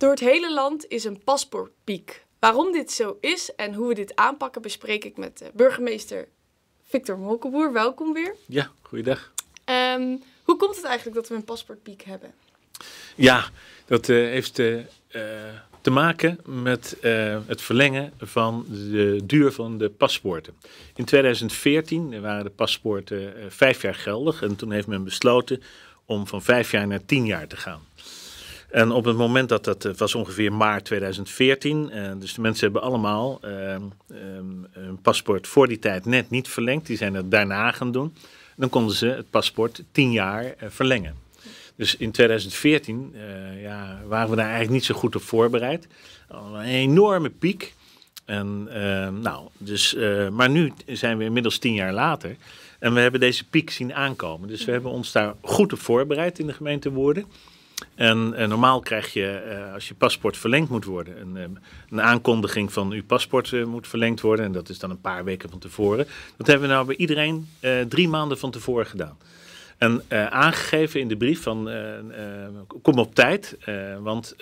Door het hele land is een paspoortpiek. Waarom dit zo is en hoe we dit aanpakken bespreek ik met eh, burgemeester Victor Molkenboer. Welkom weer. Ja, goeiedag. Ehm, hoe komt het eigenlijk dat we een paspoortpiek hebben? Ja, dat eh, heeft eh, te maken met het verlengen van de duur van de paspoorten. In 2014 waren de paspoorten vijf jaar geldig en toen heeft men besloten om van vijf jaar naar tien jaar te gaan. En op het moment dat dat eh, was ongeveer maart 2014, eh, dus de mensen hebben allemaal ehm, ehm, hun paspoort voor die tijd net niet verlengd. Die zijn het daarna gaan doen. Dan konden ze het paspoort tien jaar eh, verlengen. Dus in 2014 ja, waren we daar eigenlijk niet zo goed op voorbereid. Een enorme piek. En, ehm, nou, dus, maar nu zijn we inmiddels tien jaar later. En we hebben deze piek zien aankomen. Dus we mm. hebben ons daar goed op voorbereid in de gemeente Woerden. En, en, eh, normaal krijg je, eh, als je paspoort verlengd moet worden, een, eh, een aankondiging van uw paspoort moet verlengd worden. En dat is dan een paar weken van tevoren. Dat hebben we nou bij iedereen drie maanden van tevoren gedaan. En eh, aangegeven in de brief van eh, eh, kom op tijd, want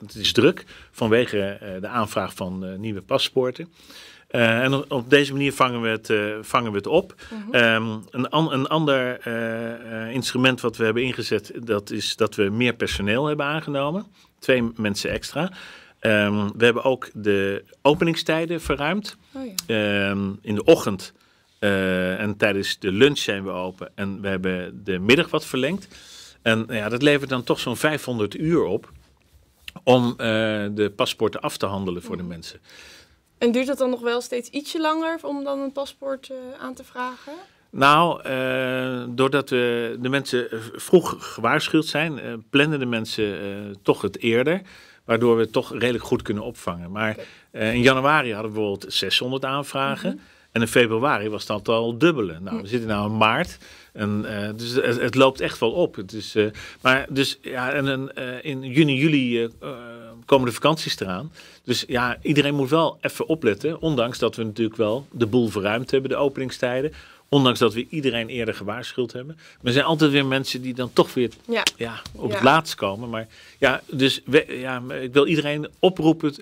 het is druk vanwege de aanvraag van nieuwe paspoorten. en op deze manier vangen we het, vangen we het op. Mhm. Ehm, een, ander instrument wat we hebben ingezet, dat is dat we meer personeel hebben aangenomen. Twee mensen extra. Ehm, we hebben ook de openingstijden verruimd. Oh ja. Ehm, in de ochtend eh, en tijdens de lunch zijn we open en we hebben de middag wat verlengd. En ja, dat levert dan toch zo'n 500 uur op om eh, de paspoorten af te handelen voor de mm. mensen. En duurt dat dan nog wel steeds ietsje langer om dan een paspoort eh, aan te vragen? Nou, doordat de mensen vroeg gewaarschuwd zijn, uh, plannen de mensen toch het eerder. Waardoor we het toch redelijk goed kunnen opvangen. Maar in januari hadden we bijvoorbeeld 600 aanvragen. Mhm. En in februari was dat al dubbele. Nou, hm. we zitten nu in maart. En, eh, dus het, loopt echt wel op. Het is, eh, maar dus ja, en, eh, in juni, juli komen de vakanties eraan. Dus ja, iedereen moet wel even opletten. Ondanks dat we natuurlijk wel de boel verruimd hebben, de openingstijden. Ondanks dat we iedereen eerder gewaarschuwd hebben. Maar er zijn altijd weer mensen die dan toch weer ja. op het laatst komen. Maar ja, dus ja, ik wil iedereen oproepen.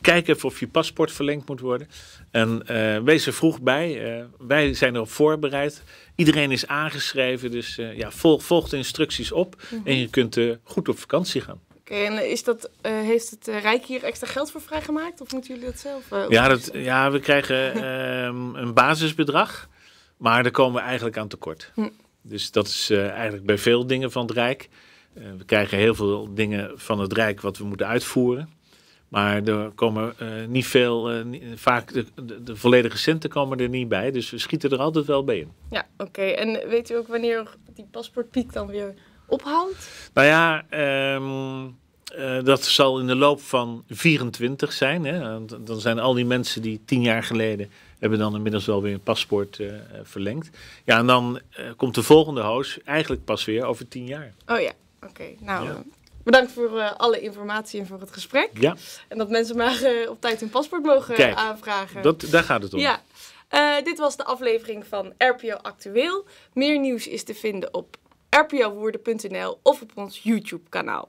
Kijk even of je paspoort verlengd moet worden. En eh, wees er vroeg bij. Eh, wij zijn erop voorbereid. Iedereen is aangeschreven. Dus eh, ja, volg, volg de instructies op. Mhm. En je kunt goed op vakantie gaan. Oké, en is dat, heeft het Rijk hier extra geld voor vrijgemaakt? Of moeten jullie dat zelf? ja, dat, ja, we krijgen ehm, een basisbedrag. Maar daar komen we eigenlijk aan tekort. Hm. Dus dat is eh, eigenlijk bij veel dingen van het Rijk. Eh, we krijgen heel veel dingen van het Rijk wat we moeten uitvoeren. Maar er komen eh, niet veel, vaak de, de, volledige centen komen er niet bij. Dus we schieten er altijd wel bij in. Ja, oké. En weet u ook wanneer die paspoortpiek dan weer ophoudt? Nou ja, ehm, eh, dat zal in de loop van 24 zijn. Hè? Dan zijn al die mensen die tien jaar geleden hebben dan inmiddels wel weer een paspoort eh, verlengd. Ja, en dan eh, komt de volgende hoos eigenlijk pas weer over tien jaar. Oh ja, oké. Nou, bedankt voor alle informatie en voor het gesprek. Ja. En dat mensen maar op tijd hun paspoort mogen aanvragen. Dat, daar gaat het om. Ja. dit was de aflevering van RPO Actueel. Meer nieuws is te vinden op rpowoorden.nl of op ons YouTube-kanaal.